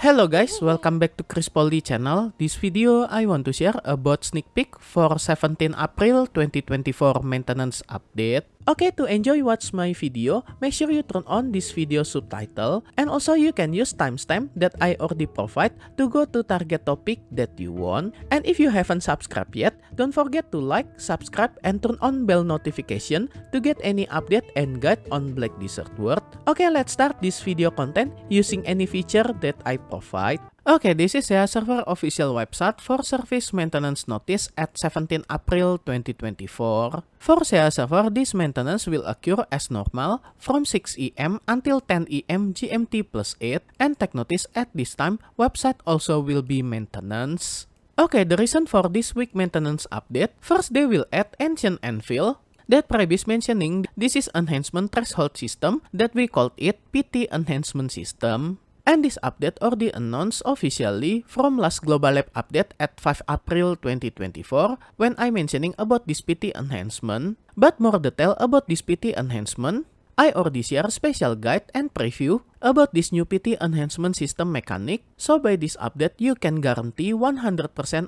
Hello guys, welcome back to Chris Poldi channel. This video I want to share about sneak peek for 17 April 2024 maintenance update. Okay, to enjoy watch my video, make sure you turn on this video subtitle and also you can use timestamp that I already provide to go to target topic that you want. And if you haven't subscribed yet, don't forget to like, subscribe, and turn on bell notification to get any update and guide on Black Desert World Okay, let's start this video content using any feature that I provide. Okay, this is a server official website for service maintenance notice at 17 April 2024. For SEA server, this maintenance will occur as normal from 6 am until 10 am GMT plus 8 and tech notice at this time, website also will be maintenance. Okay, the reason for this week maintenance update, first they will add Ancient Anvil, that previous mentioning, this is enhancement threshold system that we called it PT enhancement system. And this update already announced officially from last Global Lab update at 5 April 2024 when I mentioning about this PT enhancement. But more detail about this PT enhancement, I already share special guide and preview about this new PT enhancement system mechanic, so by this update you can guarantee 100%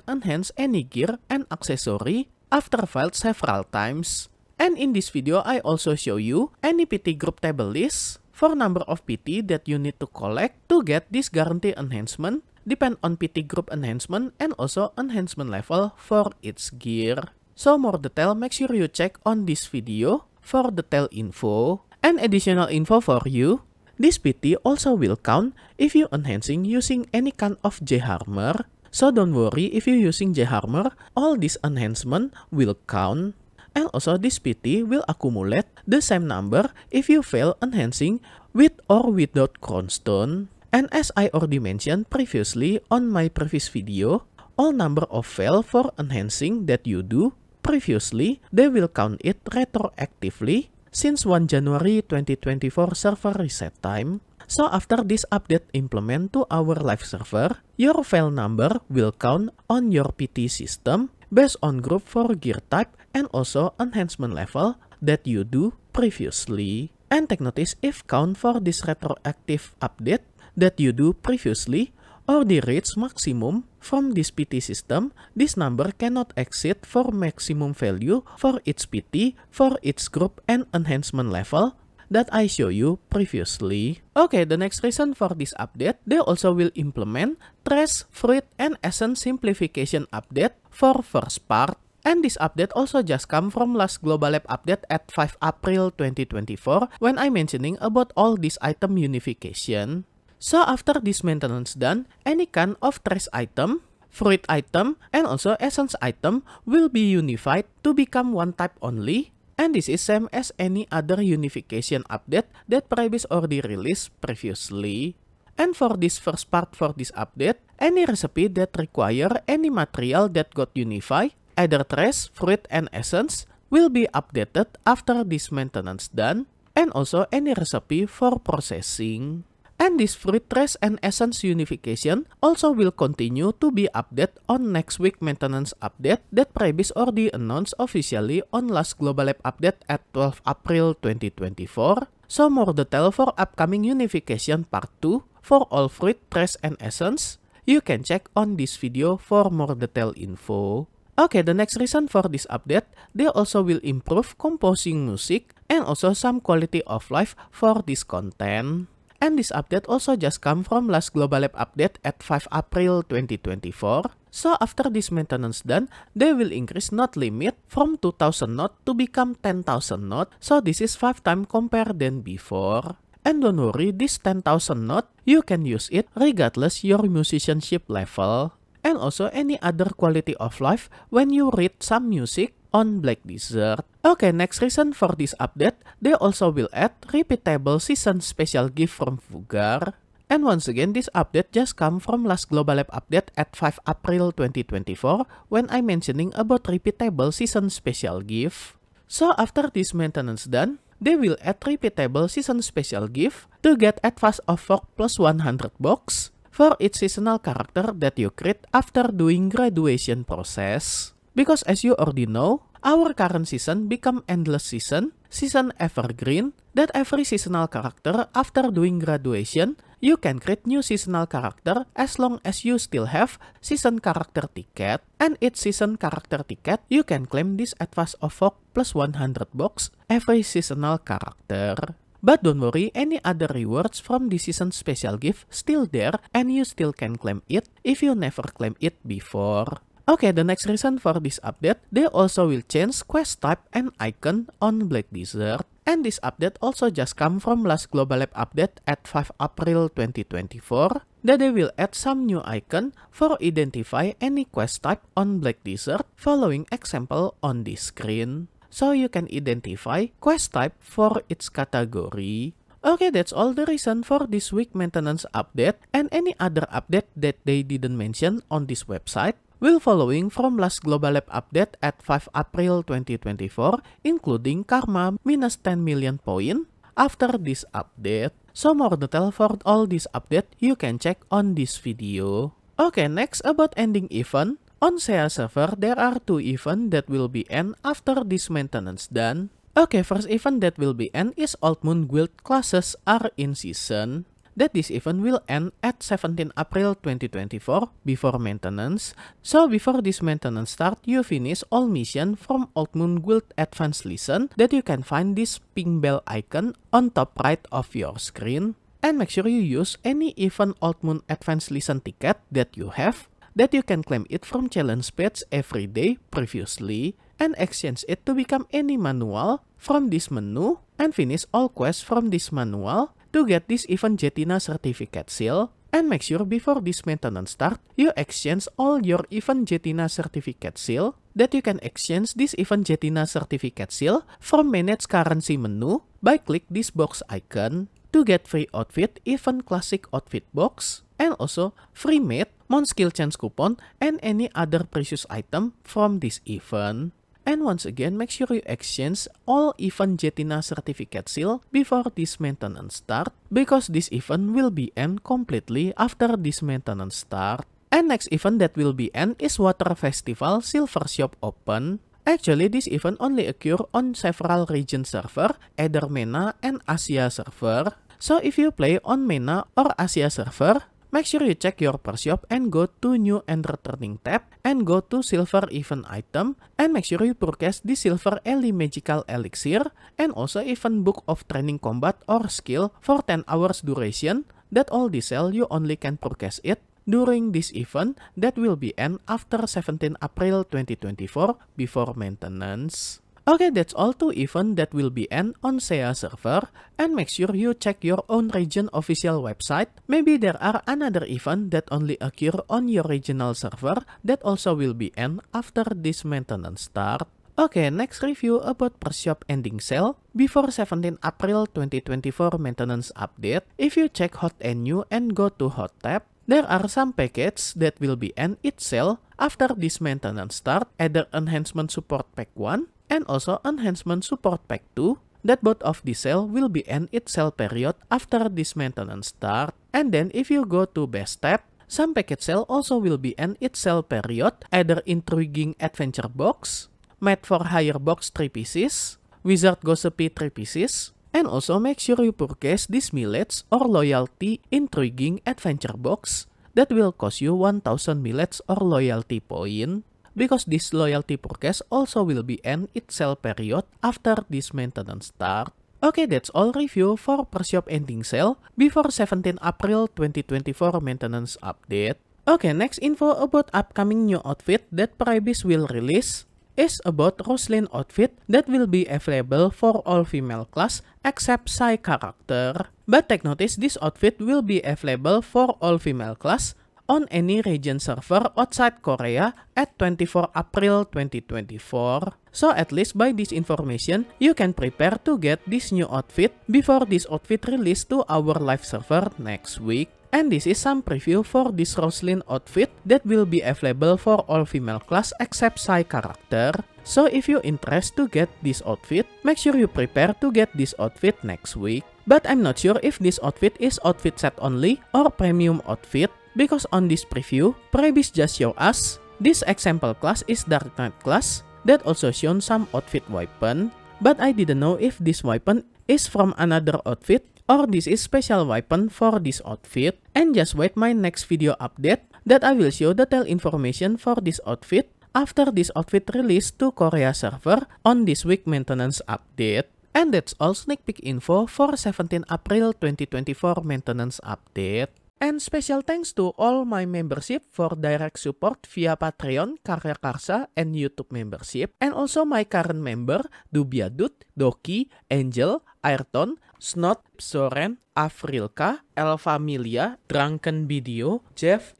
enhance any gear and accessory after failed several times. And in this video, I also show you any PT group table list for number of PT that you need to collect to get this guarantee enhancement depend on PT group enhancement and also enhancement level for its gear. So more detail, make sure you check on this video for detail info and additional info for you. This PT also will count if you enhancing using any kind of J-Harmer. So don't worry if you using J-Harmer, all this enhancement will count and also this PT will accumulate the same number if you fail enhancing with or without cronstone. And as I already mentioned previously on my previous video, all number of fail for enhancing that you do previously, they will count it retroactively since 1 January 2024 server reset time. So after this update implement to our live server, your fail number will count on your PT system based on group for gear type and also enhancement level that you do previously. And take notice if count for this retroactive update that you do previously or the rates maximum from this PT system, this number cannot exceed for maximum value for its PT, for its group and enhancement level, that I show you previously. Okay, the next reason for this update, they also will implement Trace, Fruit, and Essence Simplification Update for first part. And this update also just come from last Global Lab update at 5 April 2024 when I mentioning about all this item unification. So after this maintenance done, any kind of trace item, fruit item, and also essence item will be unified to become one type only and this is same as any other unification update that previous already released previously. And for this first part for this update, any recipe that require any material that got unified, either trace, fruit, and essence, will be updated after this maintenance done, and also any recipe for processing. And this fruit trace and essence unification also will continue to be updated on next week maintenance update that Prebis already announced officially on last Global App update at 12 April 2024. So more detail for upcoming unification part 2 for all fruit trace and essence. You can check on this video for more detail info. Okay, the next reason for this update, they also will improve composing music and also some quality of life for this content. And this update also just come from last Global Lab update at 5 April 2024. So after this maintenance done, they will increase not limit from 2000 knot to become 10,000 knot. So this is 5 times compared than before. And don't worry, this 10,000 knot, you can use it regardless your musicianship level. And also any other quality of life when you read some music on Black Desert. Okay, next reason for this update, they also will add repeatable season special gift from Fugar. And once again, this update just come from last Global Lab update at 5 April 2024 when I mentioning about repeatable season special gift. So after this maintenance done, they will add repeatable season special gift to get advance of 4 plus 100 box for each seasonal character that you create after doing graduation process. Because as you already know, our current season become endless season, season evergreen, that every seasonal character after doing graduation, you can create new seasonal character as long as you still have season character ticket, and each season character ticket you can claim this advance of Fog plus 100 box every seasonal character. But don't worry, any other rewards from this season special gift still there and you still can claim it if you never claim it before. Okay, the next reason for this update, they also will change quest type and icon on Black Desert. And this update also just come from last Global Lab update at 5 April 2024 that they will add some new icon for identify any quest type on Black Desert following example on this screen. So you can identify quest type for its category. Okay, that's all the reason for this week maintenance update and any other update that they didn't mention on this website. Will following from last Global Lab update at 5 April 2024, including Karma minus 10 million point. After this update, so more detail for all this update you can check on this video. Okay, next about ending event. On SEA server, there are two events that will be end after this maintenance done. Okay, first event that will be end is Old Moon Guild classes are in season. that this event will end at 17 April 2024 before maintenance. So before this maintenance start, you finish all mission from Old Moon Guild Advanced Listen that you can find this ping bell icon on top right of your screen. And make sure you use any event Old Moon Advanced Listen ticket that you have that you can claim it from challenge page every day previously and exchange it to become any manual from this menu and finish all quests from this manual to get this event Jetina certificate seal, and make sure before this maintenance start, you exchange all your event Jetina certificate seal that you can exchange this event Jetina certificate seal from manage currency menu by click this box icon to get free outfit event classic outfit box and also free mate, mon skill chance coupon and any other precious item from this event. and once again make sure you exchange all event Jetina certificate seal before this maintenance start because this event will be end completely after this maintenance start. And next event that will be end is Water Festival Silver Shop Open. Actually, this event only occur on several region server, either MENA and Asia server. So if you play on MENA or Asia server, Make sure you check your per shop and go to new and returning tab and go to silver event item and make sure you purchase the silver Ellie magical elixir and also event book of training combat or skill for 10 hours duration that all the sell you only can purchase it during this event that will be end after 17 April 2024 before maintenance. Okay, that's all two event that will be end on SEA server and make sure you check your own region official website. Maybe there are another event that only occur on your regional server that also will be end after this maintenance start. Okay, next review about Pershop ending sale before 17 April 2024 maintenance update. If you check Hot and New and go to Hot tab, there are some packages that will be end its sale after this maintenance start, either Enhancement Support Pack 1, and also enhancement support pack 2 that both of the cell will be end its cell period after this maintenance start. And then if you go to best tab, some packet cell also will be end its cell period either intriguing adventure box, mad for hire box 3 pieces, wizard gossipy 3 pieces, and also make sure you purchase these millets or loyalty intriguing adventure box that will cost you 1000 millets or loyalty point because this loyalty forecast also will be end its sell period after this maintenance start. Okay, that's all review for Shop ending sale before 17 April 2024 maintenance update. Okay, next info about upcoming new outfit that Priebus will release is about Roslyn outfit that will be available for all female class except Psy character. But take notice this outfit will be available for all female class on any region server outside Korea at 24 April 2024. So at least by this information, you can prepare to get this new outfit before this outfit release to our live server next week. And this is some preview for this Roslin outfit that will be available for all female class except Psy character. So if you interest to get this outfit, make sure you prepare to get this outfit next week. But I'm not sure if this outfit is outfit set only or premium outfit because on this preview, Prebis just show us this example class is Dark Knight class that also shown some outfit weapon, but I didn't know if this weapon is from another outfit or this is special weapon for this outfit and just wait my next video update that I will show detailed information for this outfit after this outfit release to Korea server on this week maintenance update. And that's all sneak peek info for 17 April 2024 maintenance update. And special thanks to all my membership for direct support via Patreon, Karya Karsa, and YouTube membership. And also my current member, Dubiadut, Doki, Angel, Ayrton, Snot, Soren, Afrilka, El Familia, Drunken Video, Jeff,